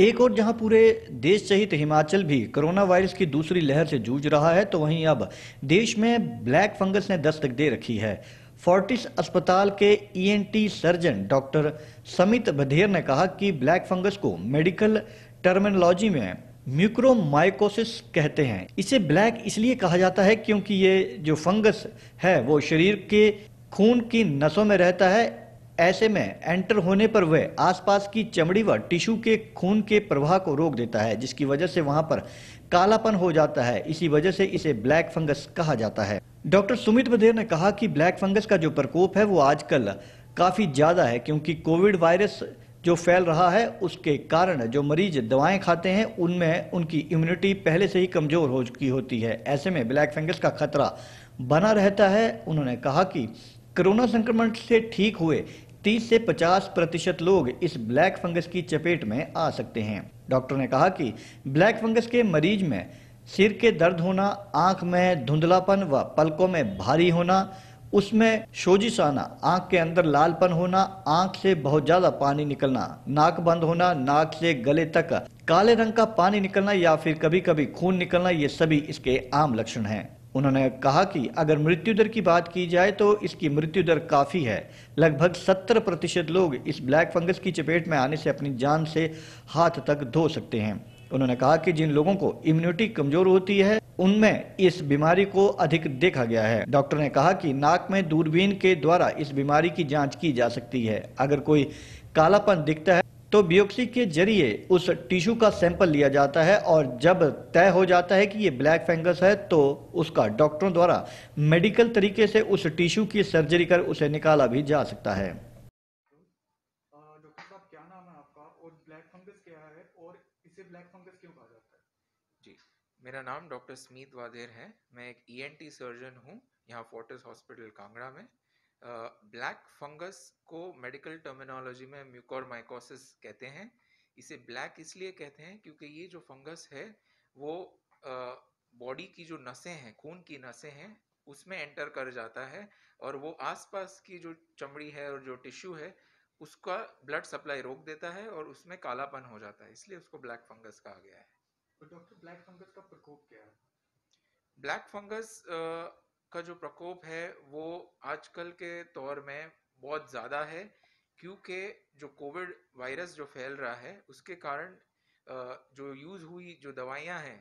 एक और जहां पूरे देश सहित हिमाचल भी कोरोना वायरस की दूसरी लहर से जूझ रहा है तो वहीं अब देश में ब्लैक फंगस ने दस्तक दे रखी है फोर्टिस अस्पताल के ENT e surgeon doctor Samit Badher ने कहा कि ब्लैक फंगस को मेडिकल टर्मिनोलॉजी में म्यूक्रोमाइकोसिस कहते हैं इसे ब्लैक इसलिए कहा जाता है क्योंकि ये जो फंगस है वो शरीर के खून की नसों में रहता है ऐसे में एंटर होने पर वह आसपास की चमड़ी व टिश्यू के खून के प्रवाह को रोक देता है जिसकी वजह से वहां पर कालापन हो जाता है इसी वजह से इसे ब्लैक फंगस कहा जाता है डॉक्टर सुमित बधेर ने कहा कि ब्लैक फंगस का जो प्रकोप है वो आजकल काफ़ी ज़्यादा है क्योंकि कोविड वायरस जो फैल रहा है उसके कारण जो मरीज दवाएं खाते हैं उनमें उनकी इम्यूनिटी पहले से ही कमज़ोर हो चुकी होती है ऐसे में ब्लैक फंगस का खतरा बना रहता है उन्होंने कहा कि कोरोना संक्रमण से ठीक हुए 30 से 50 प्रतिशत लोग इस ब्लैक फंगस की चपेट में आ सकते हैं डॉक्टर ने कहा कि ब्लैक फंगस के मरीज में सिर के दर्द होना आंख में धुंधलापन व पलकों में भारी होना उसमें सोजिश आना आंख के अंदर लालपन होना आंख से बहुत ज्यादा पानी निकलना नाक बंद होना नाक से गले तक काले रंग का पानी निकलना या फिर कभी कभी खून निकलना ये सभी इसके आम लक्षण हैं उन्होंने कहा कि अगर मृत्यु दर की बात की जाए तो इसकी मृत्यु दर काफ़ी है लगभग 70 प्रतिशत लोग इस ब्लैक फंगस की चपेट में आने से अपनी जान से हाथ तक धो सकते हैं उन्होंने कहा कि जिन लोगों को इम्यूनिटी कमजोर होती है उनमें इस बीमारी को अधिक देखा गया है डॉक्टर ने कहा कि नाक में दूरबीन के द्वारा इस बीमारी की जांच की जा सकती है अगर कोई कालापन दिखता है तो बियोक्सी के जरिए उस टिश्यू का सैंपल लिया जाता है और जब तय हो जाता है कि ये ब्लैक फंगस है तो उसका डॉक्टरों द्वारा मेडिकल तरीके से उस टिश्यू की सर्जरी कर उसे निकाला भी जा सकता है मेरा नाम डॉक्टर स्मित वाधेर है मैं एक ईएनटी e सर्जन हूँ यहाँ फोर्टिस हॉस्पिटल कांगड़ा में ब्लैक फंगस को मेडिकल टर्मिनोलॉजी में म्यूकोर माइकोसिस कहते हैं इसे ब्लैक इसलिए कहते हैं क्योंकि ये जो फंगस है वो बॉडी uh, की जो नसें हैं खून की नसें हैं उसमें एंटर कर जाता है और वो आसपास की जो चमड़ी है और जो टिश्यू है उसका ब्लड सप्लाई रोक देता है और उसमें कालापन हो जाता है इसलिए उसको ब्लैक फंगस कहा गया है तो डॉक्टर ब्लैक फंगस का प्रकोप क्या है ब्लैक फंगस का जो प्रकोप है वो आजकल के दौर में बहुत ज़्यादा है क्योंकि जो कोविड वायरस जो फैल रहा है उसके कारण जो यूज़ हुई जो दवाइयाँ हैं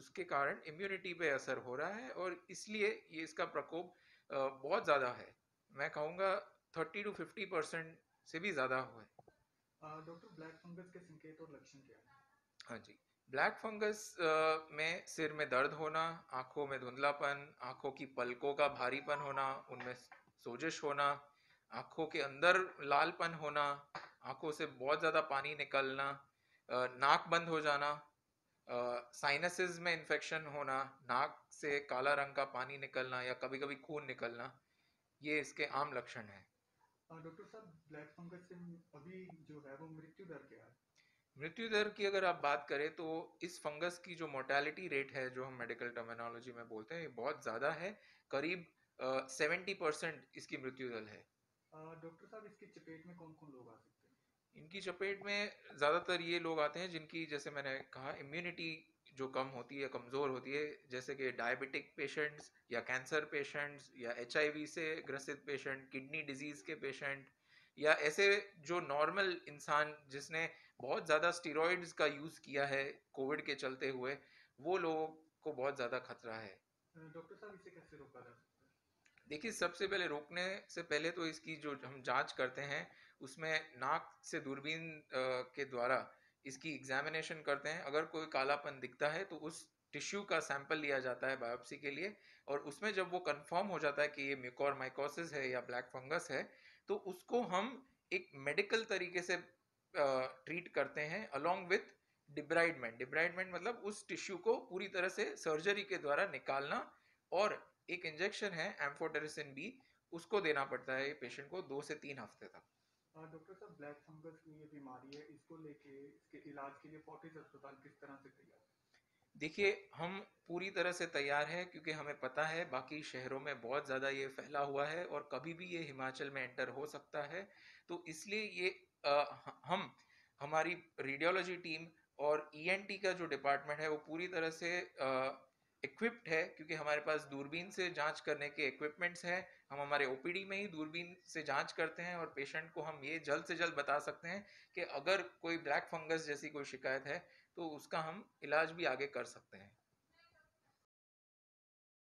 उसके कारण इम्यूनिटी पे असर हो रहा है और इसलिए ये इसका प्रकोप बहुत ज़्यादा है मैं कहूँगा थर्टी टू फिफ्टी परसेंट से भी ज़्यादा हुआ है डॉक्टर ब्लैक फंगस के संकेत और लक्षण क्या है हाँ जी ब्लैक फंगस में सिर में दर्द होना आंखों में धुंधलापन आंखों की पलकों का भारीपन होना उनमें सोजिश होना आंखों के अंदर लालपन होना आंखों से बहुत ज़्यादा पानी निकलना नाक बंद हो जाना साइनसिस में इन्फेक्शन होना नाक से काला रंग का पानी निकलना या कभी कभी खून निकलना ये इसके आम लक्षण हैं डॉक्टर साहब ब्लैक फंगस से अभी जो है वो मृत्यु दर क्या है मृत्यु दर की अगर आप बात करें तो इस फंगस की जो मोर्टेलिटी रेट है जो हम मेडिकल टर्मिनोलॉजी में बोलते हैं बहुत ज़्यादा है करीब सेवेंटी uh, परसेंट इसकी मृत्यु दर है डॉक्टर साहब इसकी चपेट में कौन कौन लोग आ सकते हैं इनकी चपेट में ज़्यादातर ये लोग आते हैं जिनकी जैसे मैंने कहा इम्यूनिटी जो कम होती है कमज़ोर होती है जैसे कि डायबिटिक पेशेंट्स या कैंसर पेशेंट्स या एच से ग्रसित पेशेंट किडनी डिजीज़ के पेशेंट या ऐसे जो नॉर्मल इंसान जिसने बहुत ज़्यादा स्टीरोइड्स का यूज़ किया है कोविड के चलते हुए वो लोगों को बहुत ज़्यादा खतरा है डॉक्टर हम्म, साहब इसे कैसे रोका जा देखिए सबसे पहले रोकने से पहले तो इसकी जो हम जांच करते हैं उसमें नाक से दूरबीन के द्वारा इसकी एग्जामिनेशन करते हैं अगर कोई कालापन दिखता है तो उस टिश्यू का सैंपल लिया जाता है बायोप्सी के लिए और उसमें जब वो कंफर्म हो जाता है कि ये म्यूकोर माइकोसिस है या ब्लैक फंगस है तो उसको हम एक मेडिकल तरीके से ट्रीट uh, करते हैं अलोंग विथ डिब्राइडमेंट डिब्राइडमेंट मतलब उस टिश्यू को पूरी तरह से सर्जरी के द्वारा निकालना और एक इंजेक्शन है एम्फोटेरिसिन बी उसको देना पड़ता है पेशेंट को दो से तीन हफ्ते तक डॉक्टर साहब ब्लैक फंगस की ये बीमारी है इसको लेके इसके इलाज के लिए फोर्टिस अस्पताल किस तरह से तैयार है देखिए हम पूरी तरह से तैयार हैं क्योंकि हमें पता है बाकी शहरों में बहुत ज़्यादा ये फैला हुआ है और कभी भी ये हिमाचल में एंटर हो सकता है तो इसलिए ये हम हमारी रेडियोलॉजी टीम और ई e का जो डिपार्टमेंट है वो पूरी तरह से इक्विप्ड है क्योंकि हमारे पास दूरबीन से जांच करने के इक्विपमेंट्स हैं हम हमारे ओपीडी में ही दूरबीन से जांच करते हैं और पेशेंट को हम ये जल्द से जल्द बता सकते हैं कि अगर कोई ब्लैक फंगस जैसी कोई शिकायत है तो उसका हम इलाज भी आगे कर सकते हैं